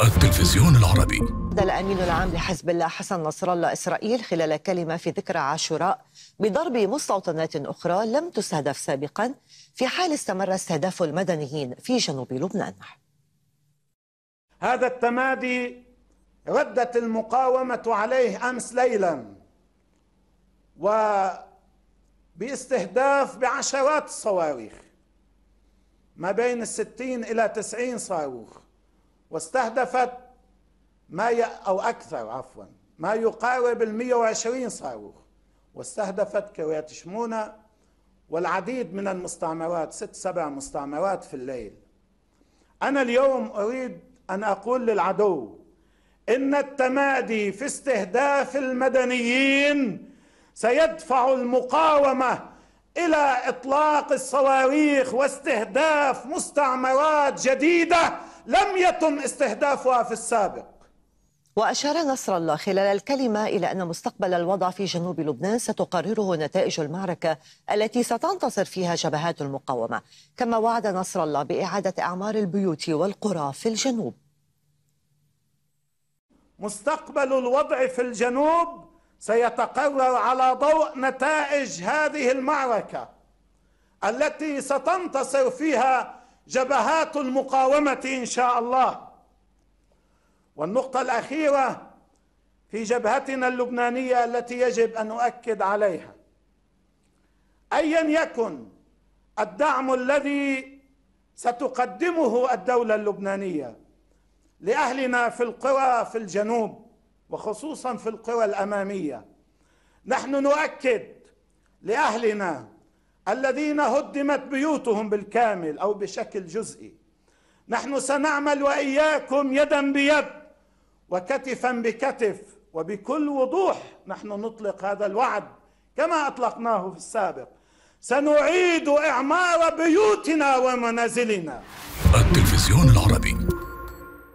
التلفزيون العربي هذا الأمين العام لحزب الله حسن نصر الله إسرائيل خلال كلمة في ذكرى عاشوراء بضرب مستوطنات أخرى لم تستهدف سابقا في حال استمر استهداف المدنيين في جنوب لبنان هذا التمادي ردت المقاومة عليه أمس ليلا و باستهداف بعشرات الصواريخ ما بين الستين إلى تسعين صاروخ واستهدفت ما ي... أو أكثر عفوا ما يقارب ال 120 صاروخ واستهدفت كريات شمونة والعديد من المستعمرات ست سبع مستعمرات في الليل أنا اليوم أريد أن أقول للعدو إن التمادي في استهداف المدنيين سيدفع المقاومة إلى إطلاق الصواريخ واستهداف مستعمرات جديدة لم يتم استهدافها في السابق وأشار نصر الله خلال الكلمة إلى أن مستقبل الوضع في جنوب لبنان ستقرره نتائج المعركة التي ستنتصر فيها جبهات المقاومة كما وعد نصر الله بإعادة أعمار البيوت والقرى في الجنوب مستقبل الوضع في الجنوب سيتقرر على ضوء نتائج هذه المعركة التي ستنتصر فيها جبهات المقاومه ان شاء الله والنقطه الاخيره في جبهتنا اللبنانيه التي يجب ان اؤكد عليها ايا يكن الدعم الذي ستقدمه الدوله اللبنانيه لاهلنا في القرى في الجنوب وخصوصا في القرى الاماميه نحن نؤكد لاهلنا الذين هدمت بيوتهم بالكامل او بشكل جزئي نحن سنعمل واياكم يدا بيد وكتفا بكتف وبكل وضوح نحن نطلق هذا الوعد كما اطلقناه في السابق سنعيد اعمار بيوتنا ومنازلنا التلفزيون العربي